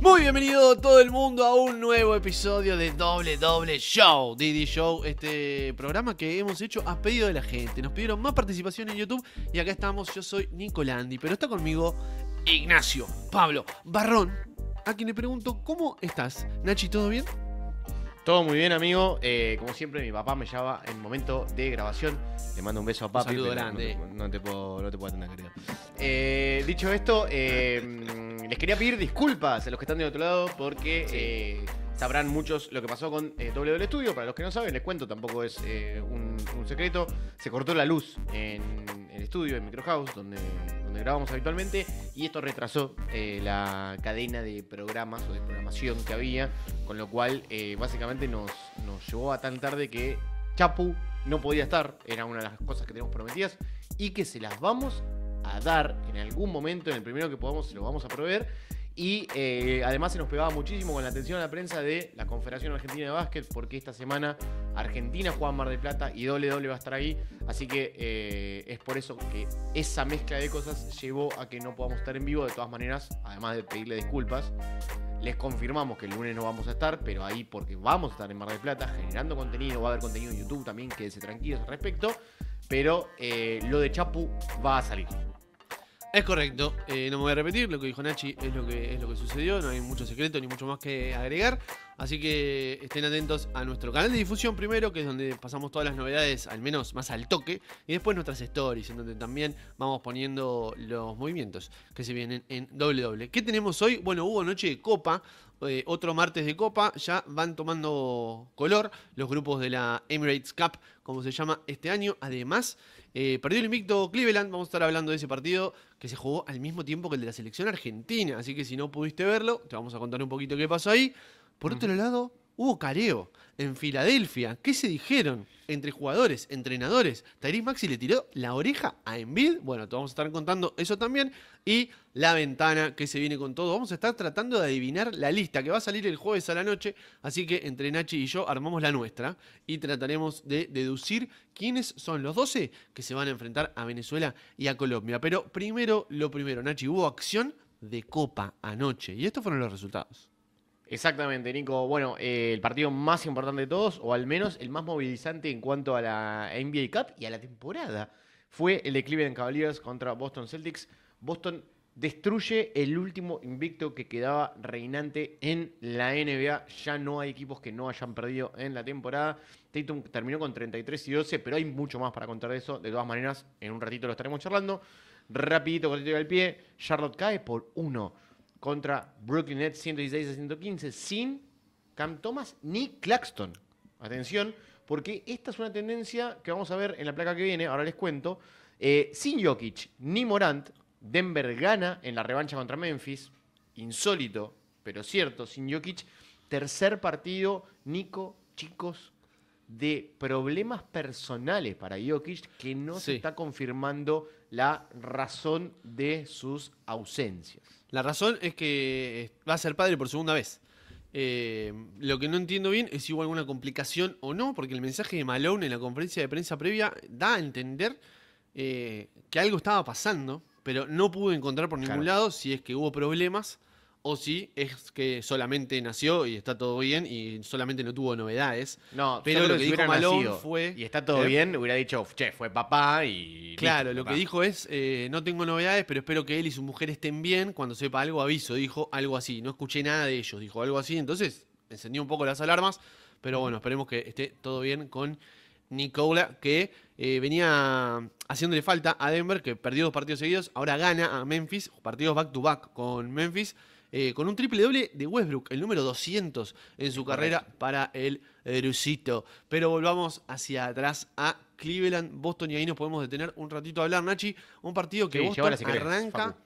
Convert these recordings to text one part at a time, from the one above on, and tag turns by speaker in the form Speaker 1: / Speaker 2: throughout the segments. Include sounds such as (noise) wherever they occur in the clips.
Speaker 1: Muy bienvenido todo el mundo a un nuevo episodio de Doble Doble Show, Didi Show, este programa que hemos hecho a pedido de la gente. Nos pidieron más participación en YouTube y acá estamos, yo soy Nicolandi, pero está conmigo Ignacio, Pablo, Barrón, a quien le pregunto, ¿cómo estás? Nachi, ¿todo bien? Todo muy bien,
Speaker 2: amigo. Eh, como siempre, mi papá me llama en momento de grabación. Le mando un beso a papi. Un saludo grande. No, te puedo, atender, querido. Eh, dicho esto, eh, (laughs) Eh, les quería pedir disculpas a los que están de otro lado porque eh, sabrán muchos lo que pasó con eh, W Studio. Para los que no saben, les cuento, tampoco es eh, un, secreto. Se cortó la luz en el estudio, en Microhouse, donde, donde grabamos habitualmente, y esto retrasó la cadena de programas o de programación que había, con lo cual básicamente nos, nos llevó a tan tarde que Chapu no podía estar, era una de las cosas que teníamos prometidas, y que se las vamos dar en algún momento, en el primero que podamos, lo vamos a proveer. Y eh, además se nos pegaba muchísimo con la atención a la prensa de la Confederación Argentina de Básquet, porque esta semana Argentina juega en Mar del Plata y doble doble va a estar ahí. Así que eh, es por eso que esa mezcla de cosas llevó a que no podamos estar en vivo. De todas maneras, además de pedirle disculpas, les confirmamos que el lunes no vamos a estar, pero ahí porque vamos a estar en Mar del Plata generando contenido, va a haber contenido en YouTube también, quédese tranquilos al respecto. Pero eh, lo de Chapu va a salir.
Speaker 1: Es correcto, eh, no me voy a repetir, lo que dijo Nachi es lo que, es lo que sucedió, no hay mucho secreto ni mucho más que agregar, así que estén atentos a nuestro canal de difusión primero, que es donde pasamos todas las novedades, al menos más al toque, y después nuestras stories, en donde también vamos poniendo los movimientos que se vienen en doble doble. ¿Qué tenemos hoy? Bueno, hubo noche de copa, eh, otro martes de Copa, ya van tomando color los grupos de la Emirates Cup, como se llama este año. Además, eh, perdió el invicto Cleveland, vamos a estar hablando de ese partido que se jugó al mismo tiempo que el de la selección argentina, así que si no pudiste verlo, te vamos a contar un poquito qué pasó ahí. Por mm. otro lado, hubo careo en Filadelfia. ¿Qué se dijeron entre jugadores, entrenadores? ¿Tairis Maxi le tiró la oreja a Embiid. Bueno, te vamos a estar contando eso también. Y la ventana que se viene con todo. Vamos a estar tratando de adivinar la lista que va a salir el jueves a la noche. Así que entre Nachi y yo armamos la nuestra y trataremos de deducir quiénes son los 12 que se van a enfrentar a Venezuela y a Colombia. Pero primero, lo primero, Nachi, hubo acción de copa anoche. Y estos fueron los resultados. Exactamente, Nico. Bueno, eh, el partido más importante de
Speaker 2: todos, o al menos el más movilizante en cuanto a la NBA Cup y a la temporada, fue el de Cleveland Cavaliers contra Boston Celtics. Boston destruye el último invicto que quedaba reinante en la NBA. Ya no hay equipos que no hayan perdido en la temporada. Tatum terminó con 33 y 12, pero hay mucho más para contar de eso. De todas maneras, en un ratito lo estaremos charlando. Rapidito, cortito al pie. Charlotte cae por uno contra Brooklyn Nets 116 a 115 sin Cam Thomas ni Claxton. Atención, porque esta es una tendencia que vamos a ver en la placa que viene, ahora les cuento. Eh, sin Jokic ni Morant, Denver gana en la revancha contra Memphis, insólito, pero cierto, sin Jokic. Tercer partido, Nico, chicos, de problemas personales para Jokic que no se está
Speaker 1: confirmando la razón de sus ausencias. La razón es que eh, va a ser padre por segunda vez. Eh, lo que no entiendo bien es si hubo alguna complicación o no, porque el mensaje de Malone en la conferencia de prensa previa da a entender eh, que algo estaba pasando, pero no pude encontrar por ningún lado si es que hubo problemas o si es que solamente nació y está todo bien y solamente no tuvo novedades. No, pero lo que, dijo Malone fue. Y está todo bien, hubiera dicho, che, fue papá y. Claro, lo que dijo es: eh, no tengo novedades, pero espero que él y su mujer estén bien. Cuando sepa algo, aviso. Dijo algo así. No escuché nada de ellos, dijo algo así. Entonces, encendió un poco las alarmas. Pero bueno, esperemos que esté todo bien con Nicola, que eh, venía haciéndole falta a Denver, que perdió dos partidos seguidos. Ahora gana a Memphis, partidos back to back con Memphis. Eh, con un triple doble de Westbrook, el número 200 en su carrera para el Rusito. Pero volvamos hacia atrás a Cleveland, Boston, y ahí nos podemos detener un ratito a hablar, Nachi. Un partido que Boston arranca,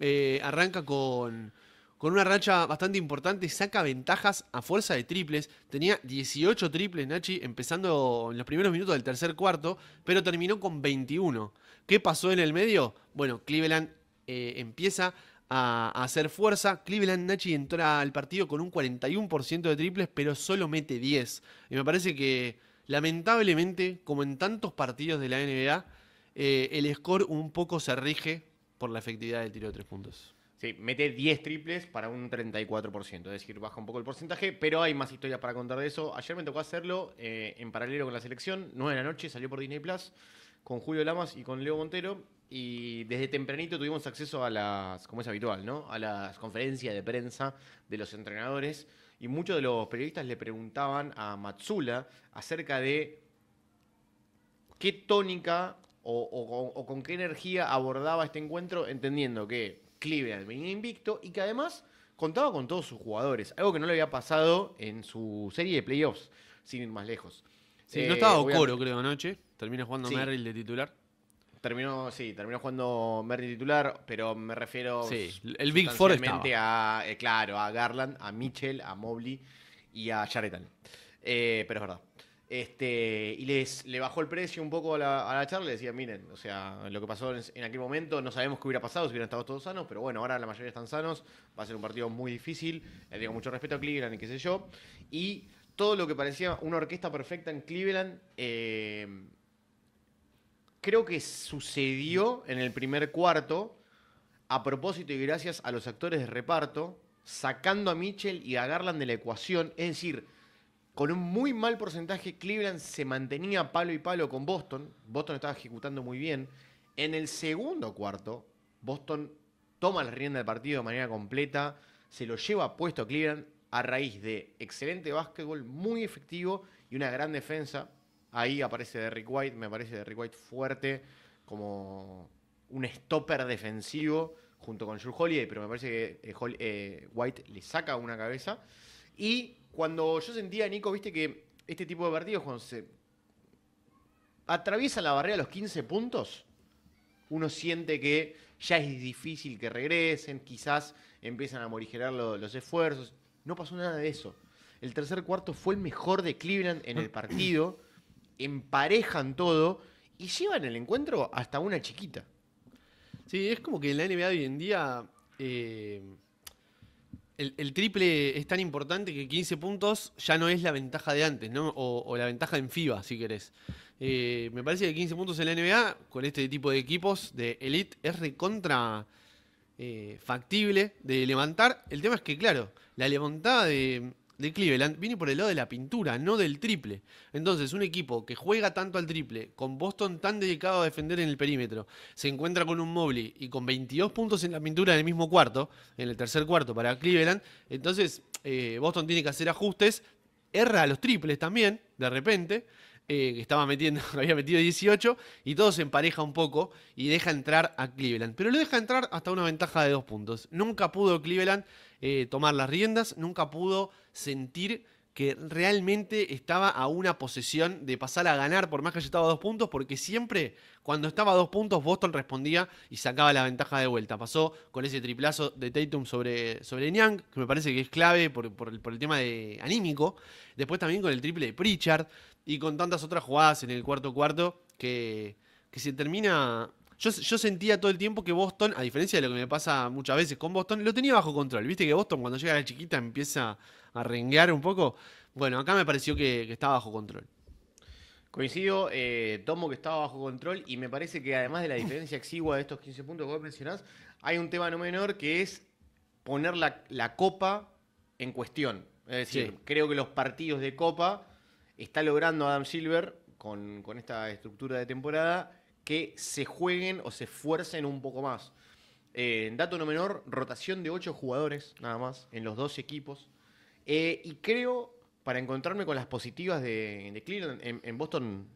Speaker 1: eh, arranca con, con una racha bastante importante, saca ventajas a fuerza de triples. Tenía 18 triples, Nachi, empezando en los primeros minutos del tercer cuarto, pero terminó con 21. ¿Qué pasó en el medio? Bueno, Cleveland eh, empieza a, hacer fuerza. Cleveland Nachi entra al partido con un 41% de triples, pero solo mete 10. Y me parece que, lamentablemente, como en tantos partidos de la NBA, eh, el score un poco se rige por la efectividad del tiro de tres puntos. Sí, mete 10
Speaker 2: triples para un 34%, es decir, baja un poco el porcentaje, pero hay más historias para contar de eso. Ayer me tocó hacerlo eh, en paralelo con la selección, 9 de la noche, salió por Disney Plus, con Julio Lamas y con Leo Montero. Y desde tempranito tuvimos acceso a las, como es habitual, ¿no? A las conferencias de prensa de los entrenadores. Y muchos de los periodistas le preguntaban a Matsula acerca de qué tónica o, con qué energía abordaba este encuentro, entendiendo que Clive venía invicto y que además contaba con todos sus jugadores, algo que no le había pasado en su serie de playoffs, sin ir más lejos. no estaba eh, Ocoro, creo,
Speaker 1: anoche. Termina jugando Merrill de titular
Speaker 2: terminó, sí, terminó jugando Merlin titular, pero me refiero sí, el Big Four a, eh, claro, a Garland, a Mitchell, a Mobley y a Jared eh, pero es verdad. Este, y les, le bajó el precio un poco a la, a charla le decía, miren, o sea, lo que pasó en, aquel momento, no sabemos qué hubiera pasado si hubieran estado todos sanos, pero bueno, ahora la mayoría están sanos, va a ser un partido muy difícil, le digo mucho respeto a Cleveland y qué sé yo. Y todo lo que parecía una orquesta perfecta en Cleveland, eh, creo que sucedió en el primer cuarto, a propósito y gracias a los actores de reparto, sacando a Mitchell y a Garland de la ecuación. Es decir, con un muy mal porcentaje, Cleveland se mantenía palo y palo con Boston. Boston estaba ejecutando muy bien. En el segundo cuarto, Boston toma la rienda del partido de manera completa, se lo lleva puesto a Cleveland a raíz de excelente básquetbol, muy efectivo y una gran defensa Ahí aparece Derrick White, me parece Derrick White fuerte, como un stopper defensivo junto con Jules Holiday, pero me parece que eh, eh, White le saca una cabeza. Y cuando yo sentía, Nico, viste que este tipo de partidos, cuando se atraviesa la barrera a los 15 puntos, uno siente que ya es difícil que regresen, quizás empiezan a morigerar los esfuerzos. No pasó nada de eso. El tercer cuarto fue el mejor de Cleveland en el partido emparejan todo y llevan el encuentro hasta
Speaker 1: una chiquita. Sí, es como que en la NBA hoy en día eh, el, triple es tan importante que 15 puntos ya no es la ventaja de antes, ¿no? O, la ventaja en FIBA, si querés. Eh, me parece que 15 puntos en la NBA, con este tipo de equipos de elite, es recontra eh, factible de levantar. El tema es que, claro, la levantada de de Cleveland viene por el lado de la pintura, no del triple. Entonces, un equipo que juega tanto al triple, con Boston tan dedicado a defender en el perímetro, se encuentra con un Mobley y con 22 puntos en la pintura en el mismo cuarto, en el tercer cuarto para Cleveland, entonces eh, Boston tiene que hacer ajustes, erra a los triples también, de repente. Eh, que estaba metiendo, (laughs) había metido 18, y todo se empareja un poco y deja entrar a Cleveland. Pero lo deja entrar hasta una ventaja de dos puntos. Nunca pudo Cleveland eh, tomar las riendas, nunca pudo sentir que realmente estaba a una posesión de pasar a ganar por más que yo estaba a dos puntos, porque siempre cuando estaba a dos puntos Boston respondía y sacaba la ventaja de vuelta. Pasó con ese triplazo de Tatum sobre, sobre Niang, que me parece que es clave por, por, el tema de anímico. Después también con el triple de Pritchard y con tantas otras jugadas en el cuarto cuarto que, que se termina yo, sentía todo el tiempo que Boston, a diferencia de lo que me pasa muchas veces con Boston, lo tenía bajo control. Viste que Boston cuando llega la chiquita empieza a renguear un poco. Bueno, acá me pareció que, estaba bajo control.
Speaker 2: Coincido, eh, tomo que estaba bajo control y me parece que además de la diferencia exigua de estos 15 puntos que vos mencionás, hay un tema no menor que es poner la, copa en cuestión. Es decir, creo que los partidos de copa está logrando Adam Silver con, con esta estructura de temporada que se jueguen o se esfuercen un poco más. En eh, dato no menor, rotación de 8 jugadores nada más en los dos equipos. Eh, y creo, para encontrarme con las positivas de, Cleveland, en, Boston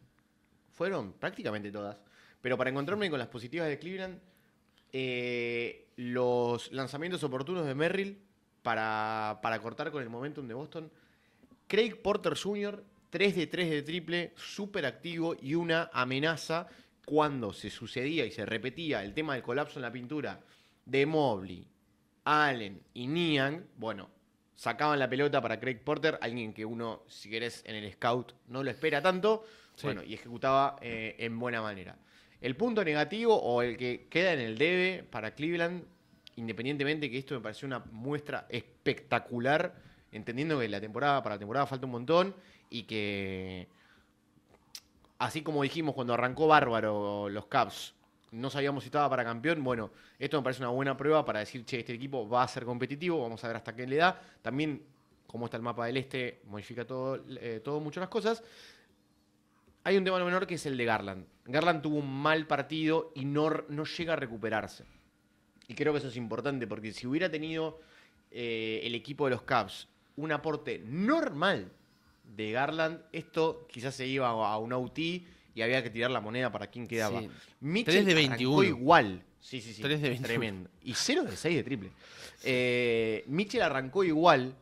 Speaker 2: fueron prácticamente todas, pero para encontrarme con las positivas de Cleveland, eh, los lanzamientos oportunos de Merrill para, para cortar con el momentum de Boston. Craig Porter Jr., 3 de 3 de triple, súper activo y una amenaza cuando se sucedía y se repetía el tema del colapso en la pintura de Mobley, Allen y Nian, bueno, sacaban la pelota para Craig Porter, alguien que uno, si querés, en el scout no lo espera tanto, bueno, y ejecutaba eh, en buena manera. El punto negativo o el que queda en el debe para Cleveland, independientemente que esto me pareció una muestra espectacular, entendiendo que la temporada para la temporada falta un montón y que así como dijimos cuando arrancó bárbaro los Caps, no sabíamos si estaba para campeón. Bueno, esto me parece una buena prueba para decir, che, este equipo va a ser competitivo, vamos a ver hasta qué le da. También, como está el mapa del este, modifica todo, eh, todo mucho las cosas. Hay un tema no menor que es el de Garland. Garland tuvo un mal partido y no, no llega a recuperarse. Y creo que eso es importante, porque si hubiera tenido eh, el equipo de los Caps un aporte normal de Garland, esto quizás se iba a un OT y había que tirar la moneda para quien quedaba. Mitchell 3 de 21. igual. Sí, sí, sí. 3 de 21. Tremendo. Y 0 de 6 de triple. Eh, Mitchell arrancó igual,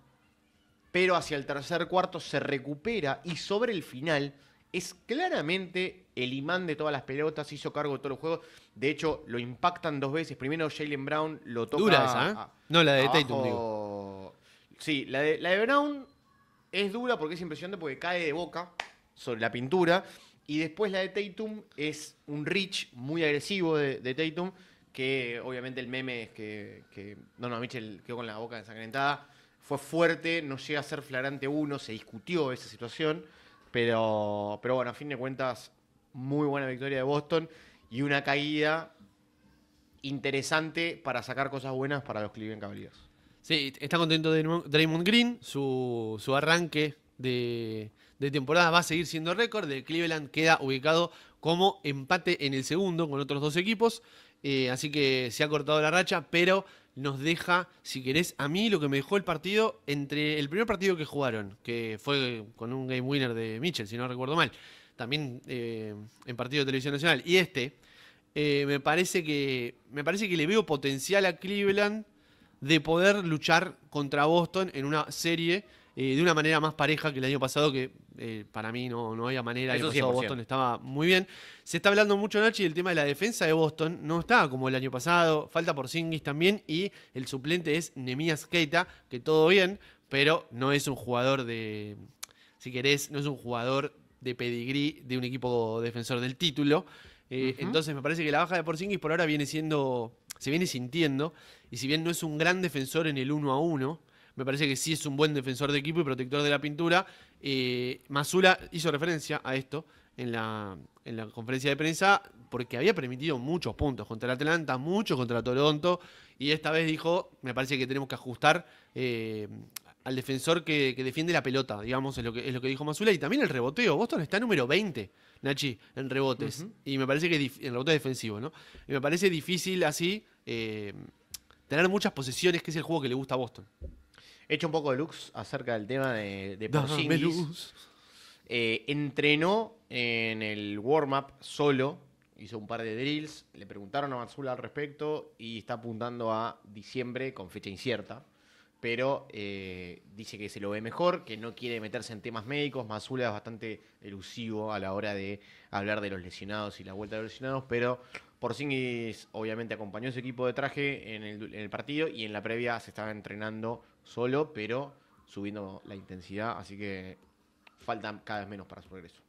Speaker 2: pero hacia el tercer cuarto se recupera y sobre el final es claramente el imán de todas las pelotas, hizo cargo de todos los juegos. De hecho, lo impactan dos veces. Primero Jalen Brown lo toca. Dura ¿eh? no, la de abajo. Sí, la la de Brown es dura porque es impresionante porque cae de boca sobre la pintura. Y después la de Tatum es un reach muy agresivo de, Tatum, que obviamente el meme es que, No, no, Mitchell quedó con la boca ensangrentada. Fue fuerte, no llega a ser flagrante uno, se discutió esa situación. Pero, pero bueno, a fin de cuentas, muy buena victoria de Boston y una caída interesante para sacar cosas buenas para los Cleveland Cavaliers.
Speaker 1: Sí, está contento de Draymond Green, su, su arranque de, temporada va a seguir siendo récord. De Cleveland queda ubicado como empate en el segundo con otros dos equipos. Eh, así que se ha cortado la racha, pero nos deja, si querés, a mí lo que me dejó el partido entre el primer partido que jugaron, que fue con un game winner de Mitchell, si no recuerdo mal, también eh, en partido de televisión nacional, y este, eh, me, parece que, me parece que le veo potencial a Cleveland de poder luchar contra Boston en una serie eh, de una manera más pareja que el año pasado, que eh, para mí no, no había manera. el Boston estaba muy bien. Se está hablando mucho, Nachi, del tema de la defensa de Boston. No está como el año pasado. Falta por también. Y el suplente es Nemías Keita, que todo bien, pero no es un jugador de. Si querés, no es un jugador de pedigrí de un equipo defensor del título. Eh, entonces me parece que la baja de Porzingis por ahora viene siendo. se viene sintiendo. Y si bien no es un gran defensor en el 1 a 1, me parece que sí es un buen defensor de equipo y protector de la pintura. Eh, Masula hizo referencia a esto en la, conferencia de prensa porque había permitido muchos puntos contra el Atlanta, muchos contra Toronto. Y esta vez dijo, me parece que tenemos que ajustar eh, al defensor que, defiende la pelota, digamos, es lo que, es lo que dijo Masula. Y también el reboteo. Boston está número 20, Nachi, en rebotes. Y me parece que en rebotes defensivo ¿no? Y me parece difícil así eh, tener muchas posesiones, que es el juego que le gusta a Boston. He hecho un poco de lux acerca del tema de, de Porzingis.
Speaker 2: Eh, entrenó en el warm-up solo, hizo un par de drills, le preguntaron a Matsula al respecto y está apuntando a diciembre con fecha incierta pero eh, dice que se lo ve mejor, que no quiere meterse en temas médicos. Mazula es bastante elusivo a la hora de hablar de los lesionados y la vuelta de los lesionados, pero Porzingis obviamente acompañó a su equipo de traje en el, partido y en la previa se estaba entrenando solo, pero subiendo la intensidad, así que faltan cada vez menos para su regreso.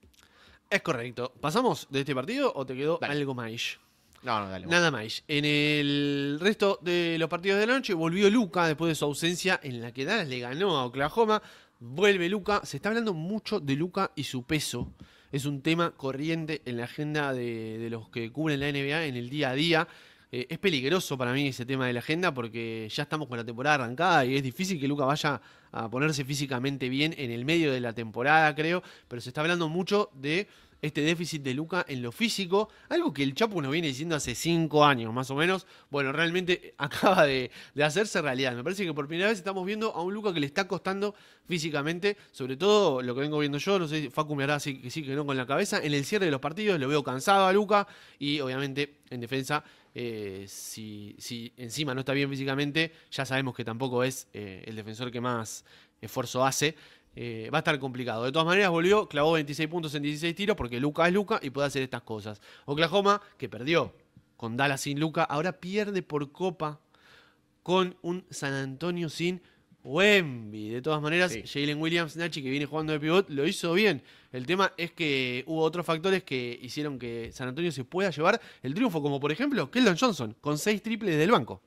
Speaker 1: Es correcto. ¿Pasamos de este partido o te quedó algo más? Nada más. En el resto de los partidos de la noche volvió Luca después de su ausencia en la que Dallas le ganó a Oklahoma. Vuelve Luca. Se está hablando mucho de Luca y su peso. Es un tema corriente en la agenda de, los que cubren la NBA en el día a día. Eh, es peligroso para mí ese tema de la agenda porque ya estamos con la temporada arrancada y es difícil que Luca vaya a ponerse físicamente bien en el medio de la temporada, creo. Pero se está hablando mucho de este déficit de Luca en lo físico, algo que el Chapu nos viene diciendo hace cinco años más o menos, bueno, realmente (laughs) acaba de, hacerse realidad. Me parece que por primera vez estamos viendo a un Luca que le está costando físicamente, sobre todo lo que vengo viendo yo, no sé, Facu me hará sí que sí, no con la cabeza, en el cierre de los partidos lo veo cansado a Luca y obviamente en defensa eh, si, si, encima no está bien físicamente, ya sabemos que tampoco es eh, el defensor que más esfuerzo hace. Eh, va a estar complicado. De todas maneras, volvió, clavó 26 puntos en 16 tiros porque Luca es Luca y puede hacer estas cosas. Oklahoma, que perdió con Dallas sin Luca, ahora pierde por Copa con un San Antonio sin Wemby. De todas maneras, Jalen Williams, Nachi, que viene jugando de pivot, lo hizo bien. El tema es que hubo otros factores que hicieron que San Antonio se pueda llevar el triunfo, como por ejemplo Keldon Johnson, con 6 triples del banco.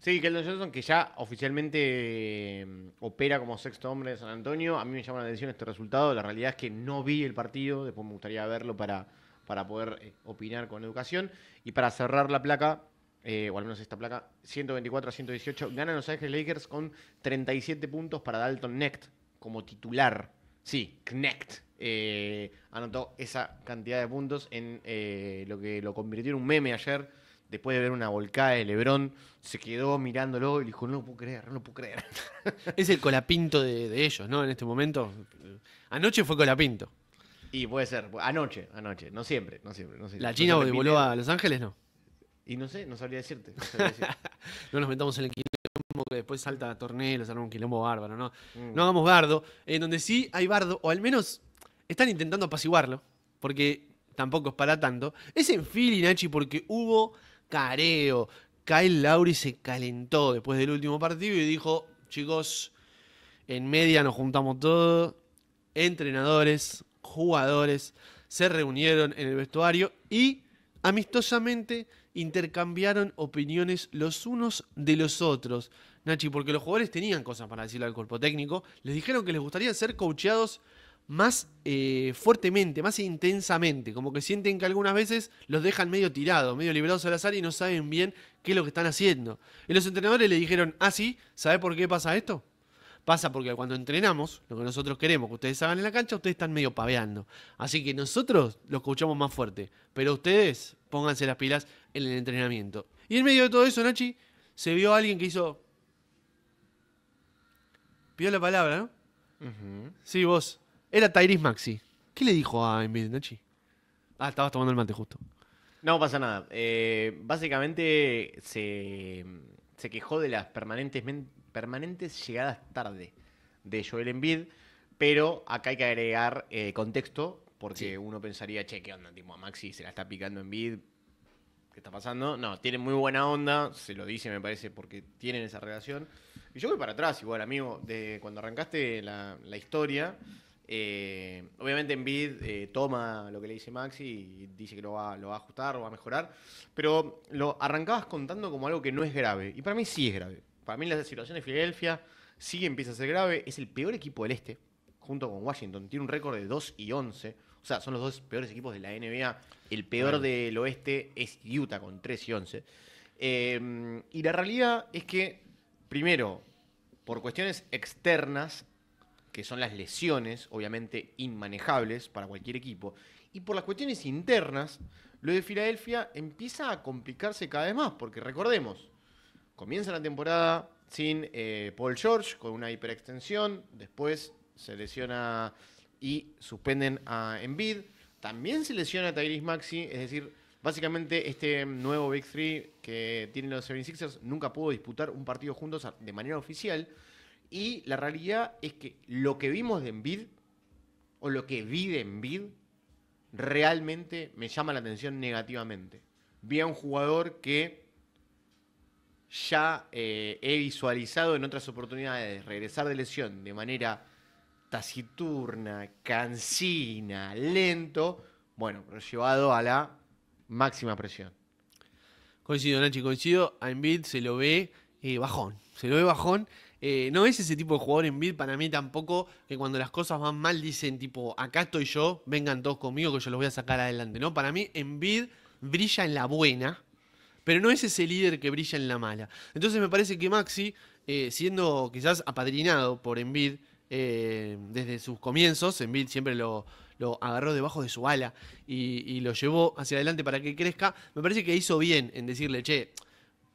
Speaker 1: Sí, Keldon Johnson, que ya
Speaker 2: oficialmente em, opera como sexto hombre de San Antonio. A mí me llama la atención este resultado. La realidad es que no vi el partido. Después me gustaría verlo para, para poder eh, opinar con educación. Y para cerrar la placa, eh, o al menos esta placa, 124 a 118, ganan Los Ángeles Lakers con 37 puntos para Dalton Necht como titular. Sí, Knecht. Eh, anotó esa cantidad de puntos en lo que lo convirtió en un meme ayer después de ver una volcada de Lebrón, se quedó mirándolo y dijo, no lo puedo creer, no lo puedo creer.
Speaker 1: (laughs) Es el colapinto de, de ellos, ¿no? En este momento. Eh, anoche fue colapinto.
Speaker 2: Y puede ser, anoche, anoche, no siempre, no siempre. ¿La China voló
Speaker 1: a Los Ángeles? No.
Speaker 2: Y no sé, no sabría decirte. (laughs)
Speaker 1: No, nos metamos en el quilombo que después salta a tornelos, arma un quilombo bárbaro, ¿no? Mm. No hagamos bardo. En donde sí hay bardo, o al menos están intentando apaciguarlo, porque tampoco es para tanto. Es en Philly, Nachi, porque hubo careo. Kyle Lowry se calentó después del último partido y dijo, chicos, en media nos juntamos todos, entrenadores, jugadores, se reunieron en el vestuario y amistosamente intercambiaron opiniones los unos de los otros. Nachi, porque los jugadores tenían cosas para decirle al cuerpo técnico, les dijeron que les gustaría ser coacheados más eh, fuertemente, más intensamente, como que sienten que algunas veces los dejan medio tirados, medio liberados al azar y no saben bien qué es lo que están haciendo. Y los entrenadores le dijeron, ah, sí, ¿sabe por qué pasa esto? Pasa porque cuando entrenamos, lo que nosotros queremos que ustedes hagan en la cancha, ustedes están medio paveando. Así que nosotros los escuchamos más fuerte, pero ustedes pónganse las pilas en el entrenamiento. Y en medio de todo eso, Nachi, se vio alguien que hizo... Pidió la palabra, ¿no? Sí, vos. Era Tyrese Maxi. ¿Qué le dijo a Embiid, Nachi? Ah, estabas tomando el mate justo.
Speaker 2: No pasa nada. Eh, básicamente se, quejó de las permanentes, permanentes llegadas tarde de Joel Embiid, pero acá hay que agregar eh, contexto porque uno pensaría, che, ¿qué onda? Tipo, a Maxi se la está picando en ¿Qué está pasando? No, tiene muy buena onda, se lo dice, me parece, porque tienen esa relación. Y yo voy para atrás, igual, amigo, de cuando arrancaste la, la historia, eh, obviamente Envid eh, toma lo que le dice Maxi y dice que lo va, a ajustar, lo va a mejorar, pero lo arrancabas contando como algo que no es grave, y para mí sí es grave. Para mí la situación de Filadelfia sí empieza a ser grave, es el peor equipo del Este, junto con Washington, tiene un récord de 2 y 11, o sea, son los dos peores equipos de la NBA, el peor del oeste es Utah con 3 y 11. Em, y la realidad es que, primero, por cuestiones externas que son las lesiones, obviamente inmanejables para cualquier equipo. Y por las cuestiones internas, lo de Filadelfia empieza a complicarse cada vez más, porque recordemos, comienza la temporada sin eh, Paul George, con una hiperextensión, después se lesiona y suspenden a Embiid, también se lesiona a Tyrese Maxi, es decir, básicamente este nuevo Big Three que tienen los 76ers nunca pudo disputar un partido juntos de manera oficial. Y la realidad es que lo que vimos de Envid, o lo que vi de Envid, realmente me llama la atención negativamente. Vi a un jugador que ya eh, he visualizado en otras oportunidades regresar de lesión de manera taciturna, cansina, lento, bueno, pero llevado a la máxima presión.
Speaker 1: Coincido, Nachi, coincido. A Envid se lo ve eh, bajón. Se lo ve bajón eh, no es ese tipo de jugador en bid para mí tampoco, que cuando las cosas van mal dicen tipo, acá estoy yo, vengan todos conmigo que yo los voy a sacar adelante. No, para mí en brilla en la buena, pero no es ese líder que brilla en la mala. Entonces me parece que Maxi, eh, siendo quizás apadrinado por Envid eh, desde sus comienzos, Envid siempre lo, agarró debajo de su ala y, y, lo llevó hacia adelante para que crezca, me parece que hizo bien en decirle, che,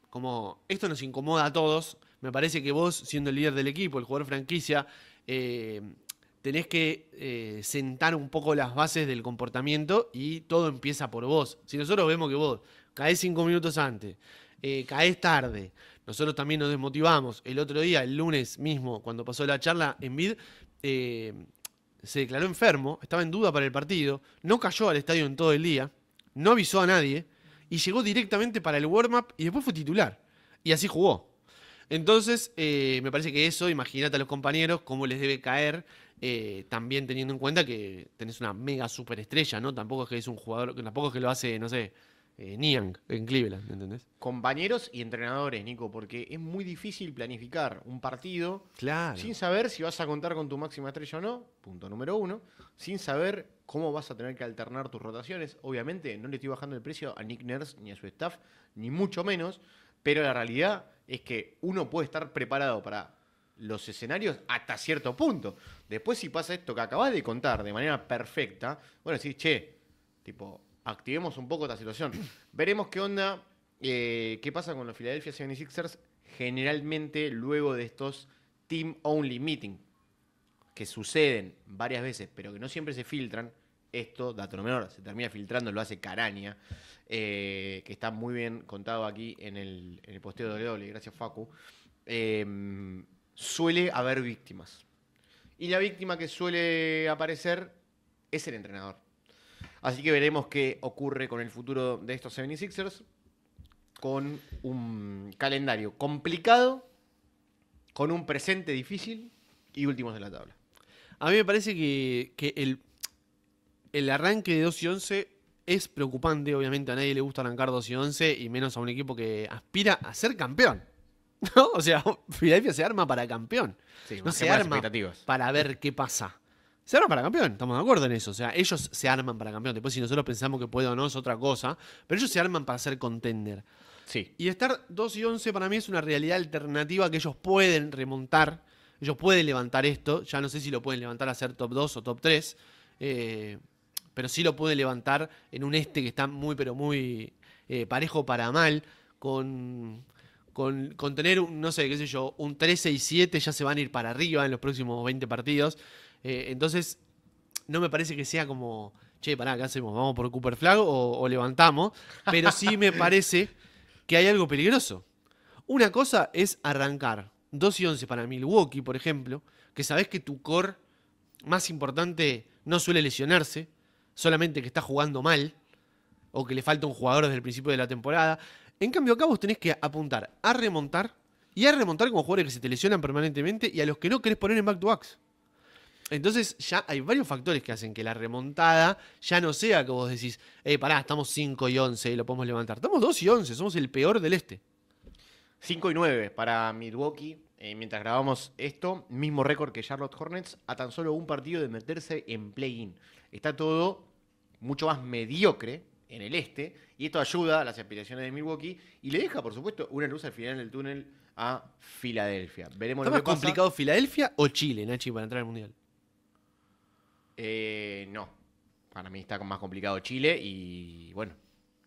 Speaker 1: como esto nos incomoda a todos, me parece que vos, siendo el líder del equipo, el jugador franquicia, eh, tenés que eh, sentar un poco las bases del comportamiento y todo empieza por vos. Si nosotros vemos que vos caes cinco minutos antes, eh, caes tarde, nosotros también nos desmotivamos. El otro día, el lunes mismo, cuando pasó la charla en Vid, se declaró enfermo, estaba en duda para el partido, no cayó al estadio en todo el día, no avisó a nadie y llegó directamente para el warm-up y después fue titular. Y así jugó. Entonces, eh, me parece que eso, imagínate a los compañeros cómo les debe caer, eh, también teniendo en cuenta que tenés una mega superestrella, ¿no? Tampoco es que es un jugador, tampoco es que lo hace, no sé, eh, Niang en Cleveland, ¿entendés? Compañeros y entrenadores, Nico, porque es muy difícil planificar
Speaker 2: un partido sin saber si vas a contar con tu máxima estrella o no, punto número uno, sin saber cómo vas a tener que alternar tus rotaciones. Obviamente, no le estoy bajando el precio a Nick Nurse ni a su staff, ni mucho menos, pero la realidad es que uno puede estar preparado para los escenarios hasta cierto punto. Después, si pasa esto que acabas de contar de manera perfecta, bueno, decís, che, tipo, activemos un poco esta situación. (clears throat) Veremos qué onda, eh, qué pasa con los Philadelphia 76ers generalmente luego de estos team-only meetings que suceden varias veces, pero que no siempre se filtran esto, dato no menor, se termina filtrando, lo hace Caraña, eh, que está muy bien contado aquí en el, posteo de doble, gracias Facu, em, suele haber víctimas. Y la víctima que suele aparecer es el entrenador. Así que veremos qué ocurre con el futuro de estos 76ers, con un calendario complicado,
Speaker 1: con un presente difícil y últimos de la tabla. A mí me parece que, que el el arranque de 2 y 11 es preocupante, obviamente a nadie le gusta arrancar 2 y 11 y menos a un equipo que aspira a ser campeón. (laughs) ¿No? O sea, Filadelfia se arma para campeón. no se arma para ver qué pasa. Se arma para campeón, estamos de acuerdo en eso. O sea, ellos se arman para campeón. Después, si nosotros pensamos que puede o no, es otra cosa. Pero ellos se arman para ser contender. Sí. Y estar 2 y 11 para mí es una realidad alternativa que ellos pueden remontar. Ellos pueden levantar esto. Ya no sé si lo pueden levantar a ser top 2 o top 3. Eh, pero sí lo puede levantar en un este que está muy, pero muy eh, parejo para mal, con, con, tener, no sé, qué sé yo, un 13 y 7 ya se van a ir para arriba en los próximos 20 partidos. Eh, entonces, no me parece que sea como, che, pará, ¿qué hacemos? ¿Vamos por Cooper Flag o, o levantamos? Pero sí me (laughs) parece que hay algo peligroso. Una cosa es arrancar 2 y 11 para Milwaukee, por ejemplo, que sabes que tu core más importante no suele lesionarse, solamente que está jugando mal o que le falta un jugador desde el principio de la temporada. En cambio, acá vos tenés que apuntar a remontar y a remontar como jugadores que se te lesionan permanentemente y a los que no querés poner en back-to-backs. Entonces ya hay varios factores que hacen que la remontada ya no sea que vos decís, eh, pará, estamos 5 y 11 y lo podemos levantar. Estamos 2 y 11, somos el peor del este. 5 y 9 para Milwaukee, eh,
Speaker 2: mientras grabamos esto, mismo récord que Charlotte Hornets, a tan solo un partido de meterse en play-in. Está todo mucho más mediocre en el este, y esto ayuda a las aspiraciones de Milwaukee y le deja, por supuesto, una luz al final del túnel a Filadelfia. Veremos
Speaker 1: ¿Está lo más complicado Filadelfia o Chile, Nachi, para entrar al Mundial?
Speaker 2: Eh, no. Para mí está más complicado Chile y, bueno,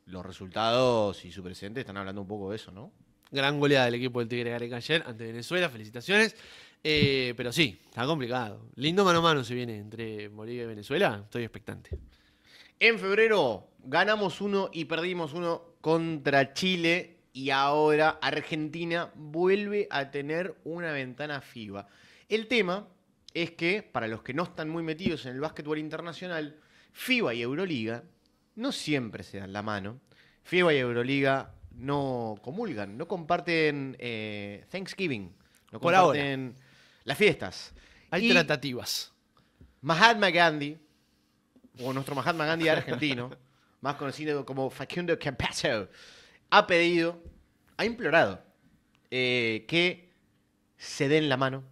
Speaker 2: los resultados y su presente
Speaker 1: están hablando un poco de eso, ¿no? Gran goleada del equipo del Tigre Gareca ayer ante Venezuela, felicitaciones. Eh, pero sí, está complicado. Lindo mano a mano se viene entre Bolivia y Venezuela, estoy expectante.
Speaker 2: En febrero ganamos uno y perdimos uno contra Chile y ahora Argentina vuelve a tener una ventana FIBA. El tema es que, para los que no están muy metidos en el básquetbol internacional, FIBA y Euroliga no siempre se dan la mano. FIBA y Euroliga no comulgan, no comparten eh, Thanksgiving, no comparten las fiestas. Hay tratativas. Mahatma Gandhi, o nuestro Mahatma Gandhi argentino, (laughs) más conocido como Facundo Campazzo, ha pedido, ha implorado eh, que se den la mano,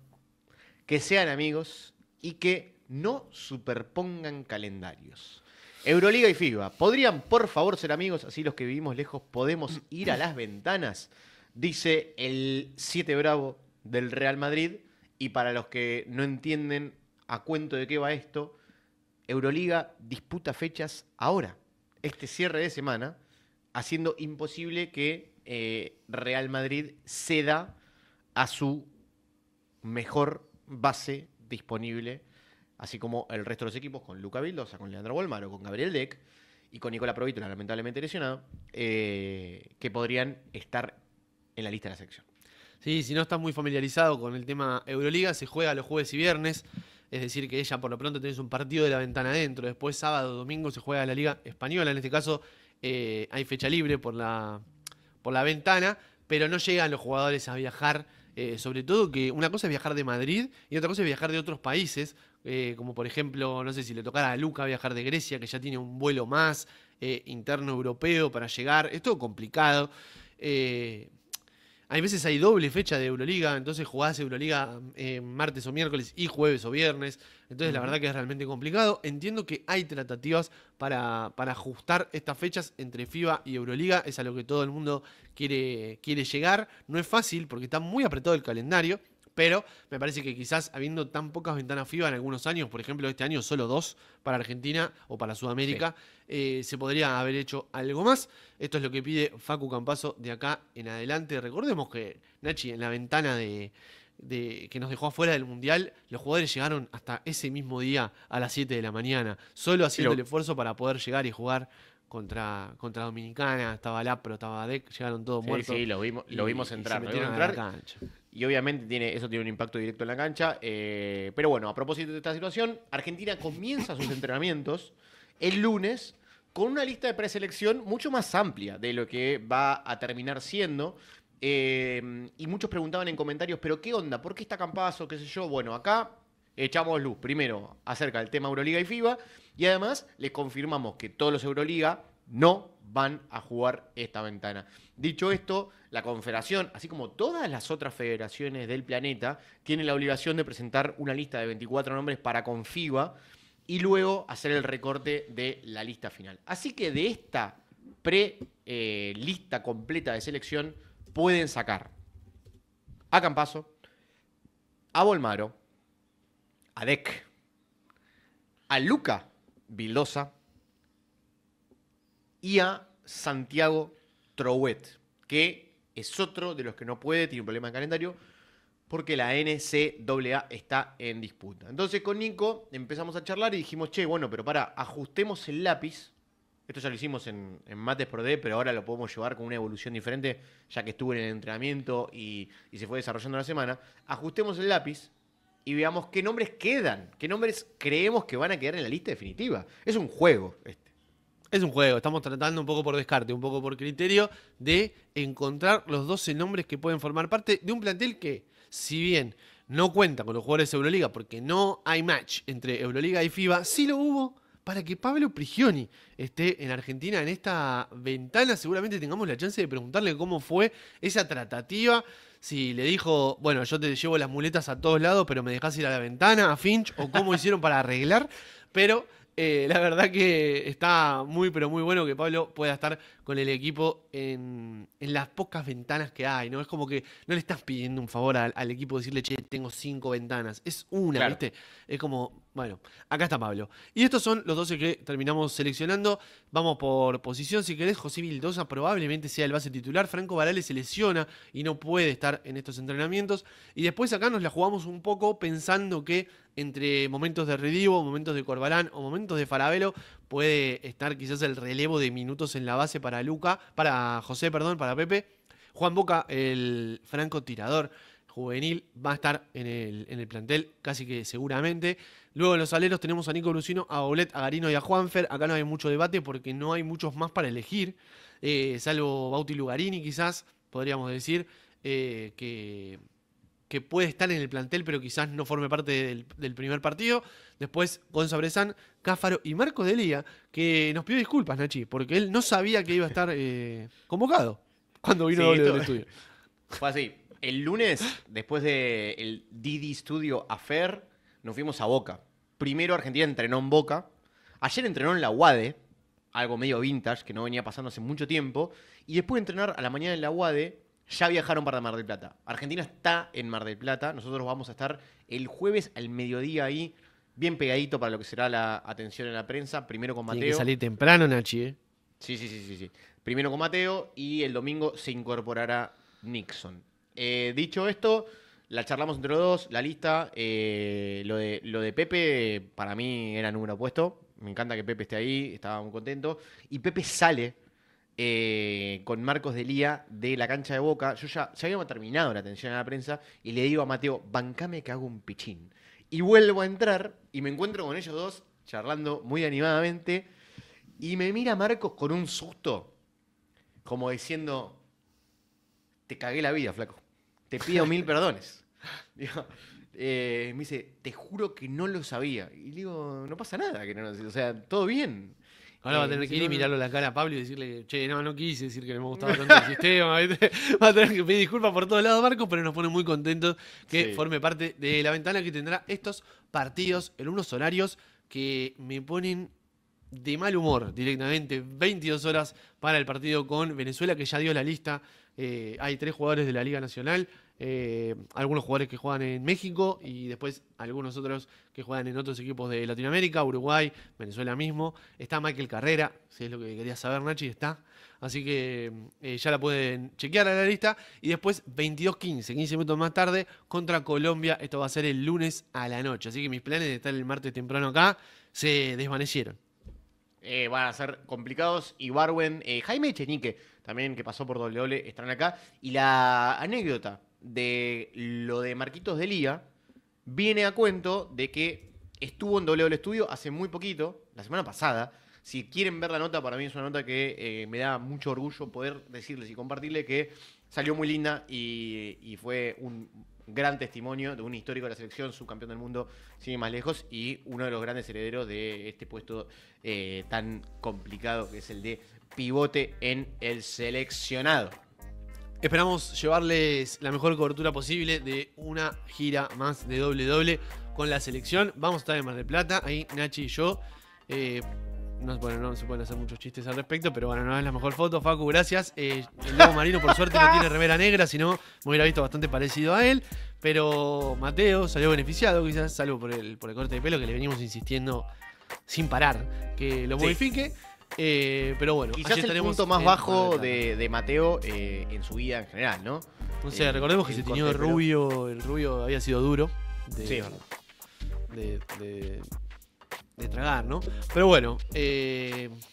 Speaker 2: que sean amigos y que no superpongan calendarios. Euroliga y FIBA, ¿podrían por favor ser amigos? Así los que vivimos lejos podemos ir a las ventanas, dice el 7 Bravo del Real Madrid. Y para los que no entienden a cuento de qué va esto, Euroliga disputa fechas ahora, este cierre de semana, haciendo imposible que eh, Real Madrid ceda a su mejor base disponible, así como el resto de los equipos, con Luca Vildosa, con Leandro Bolmaro, con Gabriel Deck y con Nicola Provitola, lamentablemente lesionado, eh,
Speaker 1: que podrían estar en la lista de la sección. Sí, si no estás muy familiarizado con el tema Euroliga, se juega los jueves y viernes. Es decir, que ella por lo pronto tenés un partido de la ventana adentro. Después, sábado, domingo se juega la Liga Española. En este caso, eh, hay fecha libre por la, por la ventana, pero no llegan los jugadores a viajar. Eh, sobre todo que una cosa es viajar de Madrid y otra cosa es viajar de otros países, eh, como por ejemplo, no sé si le tocara a Luca viajar de Grecia, que ya tiene un vuelo más interno europeo para llegar, es todo complicado. Hay veces hay doble fecha de Euroliga, entonces jugás Euroliga eh, martes o miércoles y jueves o viernes. Entonces la verdad que es realmente complicado. Entiendo que hay tratativas para, para, ajustar estas fechas entre FIBA y Euroliga. Es a lo que todo el mundo quiere, quiere llegar. No es fácil porque está muy apretado el calendario. Pero me parece que quizás habiendo tan pocas ventanas FIBA en algunos años, por ejemplo este año solo dos para Argentina o para Sudamérica, eh, se podría haber hecho algo más. Esto es lo que pide Facu Campazo de acá en adelante. Recordemos que Nachi en la ventana de, que nos dejó afuera del Mundial, los jugadores llegaron hasta ese mismo día a las 7 de la mañana, solo haciendo el esfuerzo para poder llegar y jugar contra, contra Dominicana, estaba Lapro, estaba Dec, llegaron todos muertos. Sí, lo lo vimos entrar y obviamente tiene, eso
Speaker 2: tiene un impacto directo en la cancha. Eh, pero bueno, a propósito de esta situación, Argentina comienza sus entrenamientos el lunes con una lista de preselección mucho más amplia de lo que va a terminar siendo. Eh, y muchos preguntaban en comentarios, pero ¿qué onda? ¿Por qué está Campazo? ¿Qué sé yo? Bueno, acá echamos luz primero acerca del tema Euroliga y FIBA y además les confirmamos que todos los Euroliga no van a jugar esta ventana. Dicho esto, la Confederación, así como todas las otras federaciones del planeta, tiene la obligación de presentar una lista de 24 nombres para Confiba y luego hacer el recorte de la lista final. Así que de esta pre-lista completa de selección pueden sacar a Campaso, a Bolmaro, a Deck, a Luca Vildosa, y a Santiago Trouet, que es otro de los que no puede, tiene un problema de calendario, porque la NCAA está en disputa. Entonces con Nico empezamos a charlar y dijimos, che, bueno, pero para, ajustemos el lápiz. Esto ya lo hicimos en, Mates Pro D, pero ahora lo podemos llevar con una evolución diferente, ya que estuvo en el entrenamiento y, se fue desarrollando la semana. Ajustemos el lápiz y veamos qué nombres quedan, qué nombres creemos que van a quedar en la lista
Speaker 1: definitiva. Es un juego es un juego, estamos tratando un poco por descarte, un poco por criterio de encontrar los 12 nombres que pueden formar parte de un plantel que, si bien no cuenta con los jugadores de Euroliga porque no hay match entre Euroliga y FIBA, sí lo hubo para que Pablo Prigioni esté en Argentina en esta ventana. Seguramente tengamos la chance de preguntarle cómo fue esa tratativa. Si le dijo, bueno, yo te llevo las muletas a todos lados, pero me dejás ir a la ventana, a Finch, o cómo hicieron para arreglar. Pero eh, la verdad que está muy, pero muy bueno que Pablo pueda estar con el equipo en, las pocas ventanas que hay, ¿no? Es como que no le estás pidiendo un favor al, equipo decirle, che, tengo cinco ventanas. Es una, ¿viste? Es como, bueno, acá está Pablo. Y estos son los 12 que terminamos seleccionando. Vamos por posición, si querés. José Vildosa probablemente sea el base titular. Franco Varales se lesiona y no puede estar en estos entrenamientos. Y después acá nos la jugamos un poco pensando que entre momentos de Redivo, momentos de Corbalán o momentos de Farabelo puede estar quizás el relevo de minutos en la base para Luca, para José, perdón, para Pepe. Juan Boca, el Franco tirador juvenil, va a estar en el, en el plantel casi que seguramente. Luego los aleros tenemos a Nico Lucino, a Olet, a Garino y a Juanfer. Acá no hay mucho debate porque no hay muchos más para elegir, eh, salvo Bauti Lugarini quizás, podríamos decir, eh, que, que, puede estar en el plantel pero quizás no forme parte del, primer partido. Después gonzález Bresan, Cáfaro y Marco Delia, que nos pidió disculpas, Nachi, porque él no sabía que iba a estar eh, convocado cuando vino a estudio.
Speaker 2: Fue así. El lunes, después del Didi Studio Affair, nos fuimos a Boca. Primero Argentina entrenó en Boca. Ayer entrenó en la UADE, algo medio vintage que no venía pasando hace mucho tiempo. Y después de entrenar a la mañana en la UADE, ya viajaron para Mar del Plata. Argentina está en Mar del Plata. Nosotros vamos a estar el jueves al mediodía ahí, bien pegadito para lo que será la atención en la prensa. Primero con Mateo. Tiene que salir
Speaker 1: temprano, Nachi, ¿eh?
Speaker 2: Sí, sí, sí, sí, sí. Primero con Mateo y el domingo se incorporará
Speaker 1: Nixon.
Speaker 2: Eh, dicho esto, la charlamos entre los dos, la lista. Eh, lo, de, lo de Pepe, para mí era número puesto. Me encanta que Pepe esté ahí, estaba muy contento. Y Pepe sale eh, con Marcos de Lía de la cancha de Boca. Yo ya, ya habíamos terminado la atención a la prensa y le digo a Mateo, bancame que hago un pichín. Y vuelvo a entrar y me encuentro con ellos dos charlando muy animadamente. Y me mira Marcos con un susto, como diciendo, te cagué la vida, flaco. Te pido mil perdones. (laughs) Eh, me dice, te juro que no lo sabía. Y digo, no pasa nada, que no lo O
Speaker 1: sea, todo bien. Ahora va a eh, tener que ir y mirarlo la cara a Pablo y decirle, che, no, no quise decir que no me gustaba tanto el sistema. (laughs) va a tener que pedir disculpas por todos lados, Marco, pero nos pone muy contentos que forme parte de la ventana que tendrá estos partidos en unos horarios que me ponen de mal humor directamente. 22 horas para el partido con Venezuela, que ya dio la lista. Eh, hay tres jugadores de la Liga Nacional. Eh, algunos jugadores que juegan en México y después algunos otros que juegan en otros equipos de Latinoamérica, Uruguay, Venezuela mismo. Está Michael Carrera, si es lo que querías saber, Nachi, está. Así que eh, ya la pueden chequear a la lista. Y después 22-15, 15 minutos más tarde, contra Colombia. Esto va a ser el lunes a la noche. Así que mis planes de estar el martes temprano acá se desvanecieron. Eh, van a ser complicados. Y Barwen, Jaime Chenique, también que
Speaker 2: pasó por doble están acá. Y la anécdota de lo de Marquitos de Lía viene a cuento de que estuvo en W Estudio hace muy poquito, la semana pasada. Si quieren ver la nota, para mí es una nota que eh, me da mucho orgullo poder decirles y compartirles que salió muy linda y, fue un gran testimonio de un histórico de la selección, subcampeón del mundo, sigue más lejos, y uno de los grandes herederos de este puesto eh, tan complicado que es el de pivote en el seleccionado.
Speaker 1: Esperamos llevarles la mejor cobertura posible de una gira más de doble doble con la selección. Vamos a estar en Mar del Plata, ahí Nachi y yo. Eh, no, bueno, no se pueden hacer muchos chistes al respecto, pero bueno, no es la mejor foto, Facu, gracias. Eh, el nuevo Marino, por suerte, no tiene remera negra, sino me hubiera visto bastante parecido a él. Pero Mateo salió beneficiado, quizás, salvo por el, por el corte de pelo que le venimos insistiendo sin parar que lo modifique. Eh, pero bueno, quizás el punto más bajo de,
Speaker 2: Mateo eh, en su vida en general, ¿no? No eh, recordemos que se tiñó el
Speaker 1: rubio, el rubio había sido duro. De, de, tragar, ¿no? Pero bueno,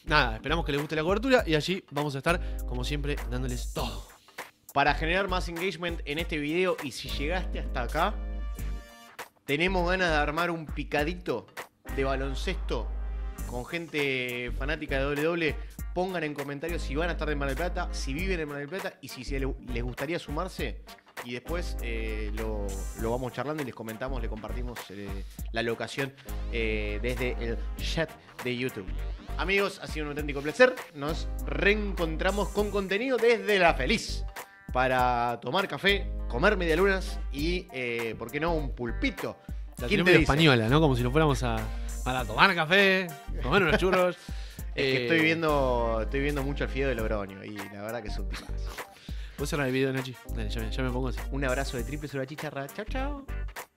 Speaker 1: nada, esperamos que les guste la cobertura y allí vamos a estar, como siempre, dándoles todo.
Speaker 2: Para generar más engagement en este video y si llegaste hasta acá, tenemos ganas de armar un picadito de baloncesto con gente fanática de W e, pongan en comentarios si van a estar en Mar del Plata, si viven en Mar del Plata y si, les gustaría sumarse. Y después eh, lo, vamos charlando y les comentamos, le compartimos eh, la locación eh, desde el chat de YouTube. Amigos, ha sido un auténtico placer. Nos reencontramos con contenido desde La Feliz para tomar café, comer medialunas y, ¿por qué no?, un pulpito. La española,
Speaker 1: ¿no? Como si lo fuéramos a
Speaker 2: para tomar café, comer unos churros. (laughs) que estoy eh, viendo, estoy viendo mucho el fideo de Logroño y la verdad que es un
Speaker 1: tipazo. ¿Vos cerrar el video, Nachi? Dale, ya me, pongo así. Un abrazo de triple sobre la chicharra. Chao, chao.